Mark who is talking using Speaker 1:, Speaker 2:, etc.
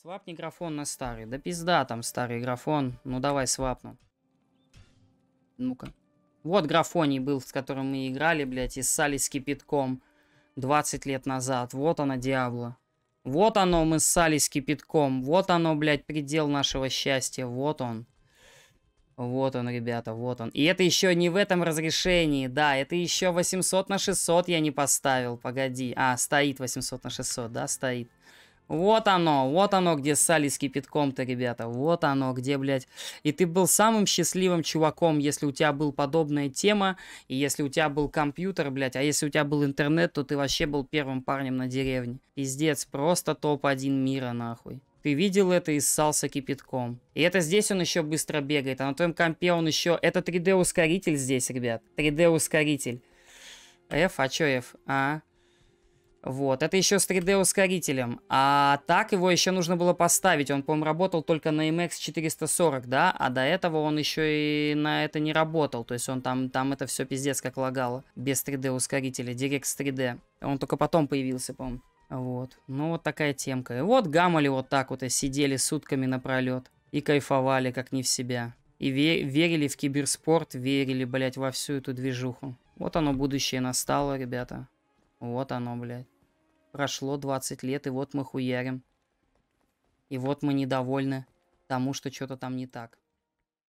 Speaker 1: Свапни графон на старый. Да пизда там старый графон. Ну давай свапну. Ну-ка. Вот графоний был, с которым мы играли, блядь, и ссались с кипятком 20 лет назад. Вот она, Диабло. Вот оно, мы ссались с кипятком. Вот оно, блядь, предел нашего счастья. Вот он. Вот он, ребята, вот он. И это еще не в этом разрешении, да, это еще 800 на 600 я не поставил, погоди. А, стоит 800 на 600, да, стоит. Вот оно, вот оно, где сали с кипятком-то, ребята. Вот оно, где, блядь. И ты был самым счастливым чуваком, если у тебя был подобная тема, и если у тебя был компьютер, блядь. А если у тебя был интернет, то ты вообще был первым парнем на деревне. Пиздец, просто топ-1 мира, нахуй. Ты видел это и ссался кипятком. И это здесь он еще быстро бегает, а на твоем компе он еще... Это 3D-ускоритель здесь, ребят. 3D-ускоритель. F, а че F? А, вот, это еще с 3D-ускорителем. А так его еще нужно было поставить. Он, по-моему, работал только на MX 440, да? А до этого он еще и на это не работал. То есть он там, там это все пиздец как лагало. Без 3D-ускорителя, Direct 3D. Он только потом появился, по-моему. Вот, ну вот такая темка. И вот гамали вот так вот и сидели сутками напролет. И кайфовали, как не в себя. И ве верили в киберспорт, верили, блядь, во всю эту движуху. Вот оно будущее настало, ребята. Вот оно, блядь. Прошло 20 лет, и вот мы хуярим. И вот мы недовольны тому, что что-то там не так.